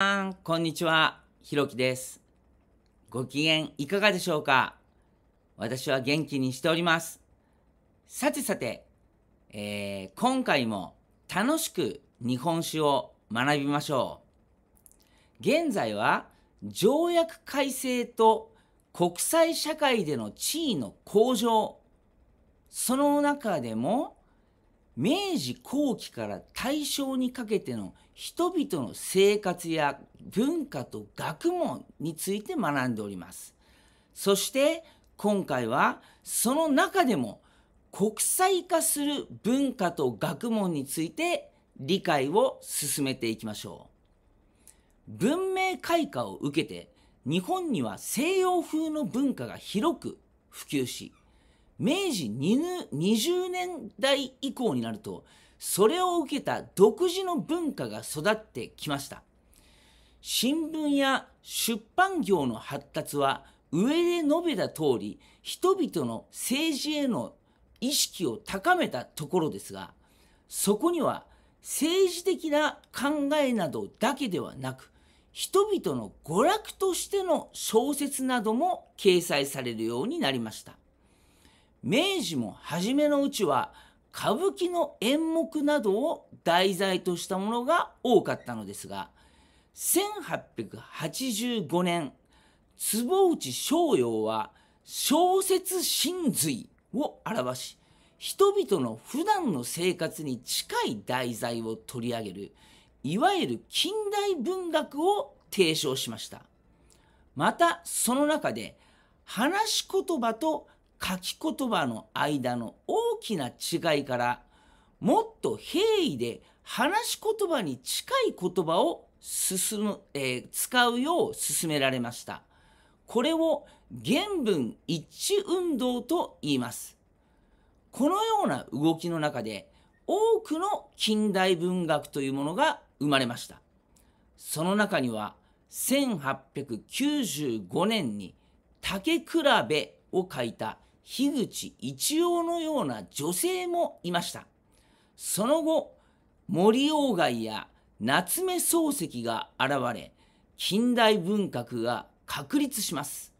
さん、こんにちは。ひろきです。ご機嫌いかがでしょうか私は元気にしております。さてさて、えー、今回も楽しく日本史を学びましょう。現在は条約改正と国際社会での地位の向上。その中でも明治後期から大正にかけての人々の生活や文化と学問について学んでおります。そして今回はその中でも国際化する文化と学問について理解を進めていきましょう。文明開化を受けて日本には西洋風の文化が広く普及し明治20年代以降になるとそれを受けた独自の文化が育ってきました新聞や出版業の発達は上で述べた通り人々の政治への意識を高めたところですがそこには政治的な考えなどだけではなく人々の娯楽としての小説なども掲載されるようになりました明治も初めのうちは歌舞伎の演目などを題材としたものが多かったのですが1885年坪内逍遥は小説真髄を表し人々の普段の生活に近い題材を取り上げるいわゆる近代文学を提唱しましたまたその中で話し言葉と書き言葉の間の大きな違いからもっと平易で話し言葉に近い言葉を進む、えー、使うよう勧められました。これを原文一致運動と言います。このような動きの中で多くの近代文学というものが生まれました。その中には1895年に竹比べを書いた樋口一葉のような女性もいましたその後森鴎外や夏目漱石が現れ近代文学が確立します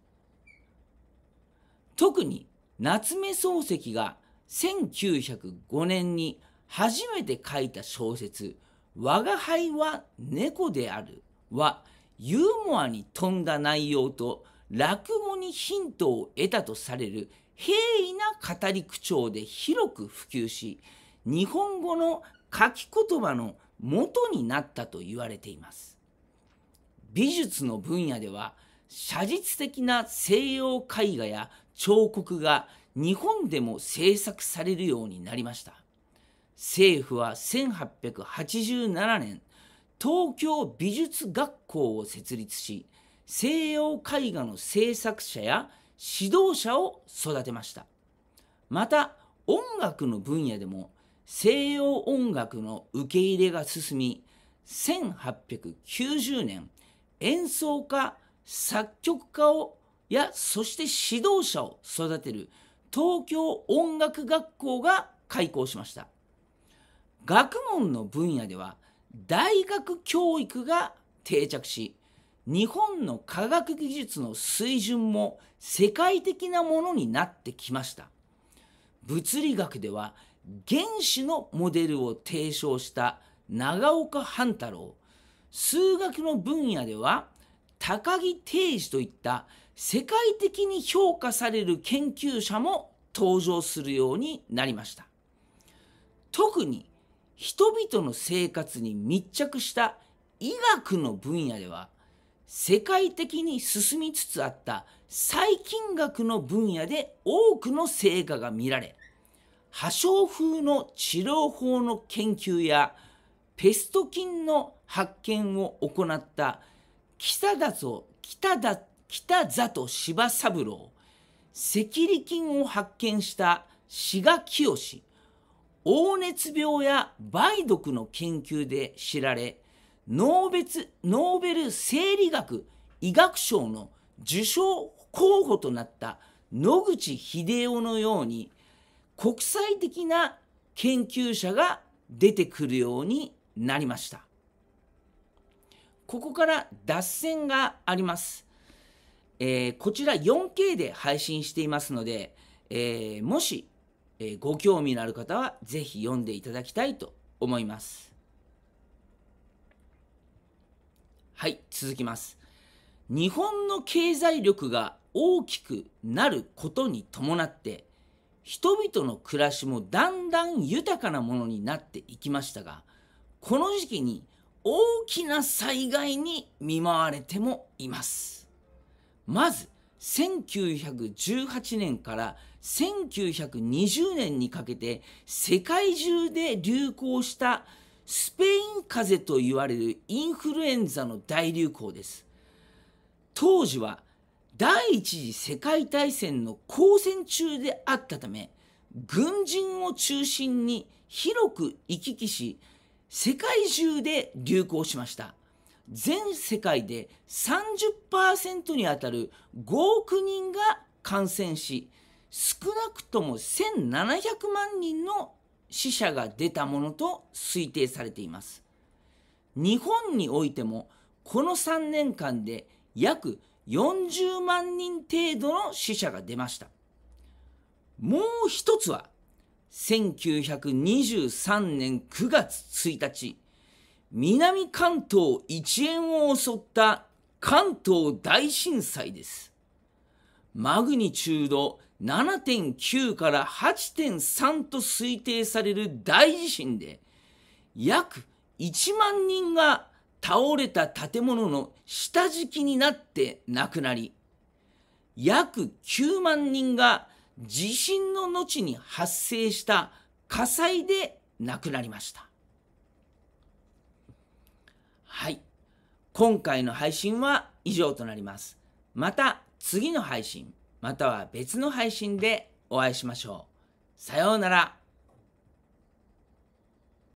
特に夏目漱石が1905年に初めて書いた小説「吾輩は猫である」はユーモアに富んだ内容と落語にヒントを得たとされる平易な語り口調で広く普及し日本語の書き言葉の元になったと言われています美術の分野では写実的な西洋絵画や彫刻が日本でも制作されるようになりました政府は1887年東京美術学校を設立し西洋絵画の制作者や指導者を育てましたまた音楽の分野でも西洋音楽の受け入れが進み1890年演奏家作曲家をやそして指導者を育てる東京音楽学校が開校しました学問の分野では大学教育が定着し日本の科学技術の水準も世界的なものになってきました物理学では原子のモデルを提唱した長岡半太郎数学の分野では高木定司といった世界的に評価される研究者も登場するようになりました特に人々の生活に密着した医学の分野では世界的に進みつつあった細菌学の分野で多くの成果が見られ破傷風の治療法の研究やペスト菌の発見を行った北里北田北里柴三郎赤痢菌を発見した志賀清黄熱病や梅毒の研究で知られノーベツノーベル生理学医学賞の受賞候補となった野口英世のように国際的な研究者が出てくるようになりましたここから脱線があります、えー、こちら 4K で配信していますので、えー、もし、えー、ご興味のある方は是非読んでいただきたいと思いますはい、続きます。日本の経済力が大きくなることに伴って、人々の暮らしもだんだん豊かなものになっていきましたが、この時期に大きな災害に見舞われてもいます。まず、1918年から1920年にかけて世界中で流行したスペイン風邪と言われるインフルエンザの大流行です当時は第一次世界大戦の交戦中であったため軍人を中心に広く行き来し世界中で流行しました全世界で30%にあたる5億人が感染し少なくとも1700万人の死者が出たものと推定されています日本においてもこの3年間で約40万人程度の死者が出ましたもう一つは1923年9月1日南関東一円を襲った関東大震災ですマグニチュード7.9から8.3と推定される大地震で、約1万人が倒れた建物の下敷きになって亡くなり、約9万人が地震の後に発生した火災で亡くなりました。はい。今回の配信は以上となります。また次の配信または別の配信でお会いしましょう。さようなら。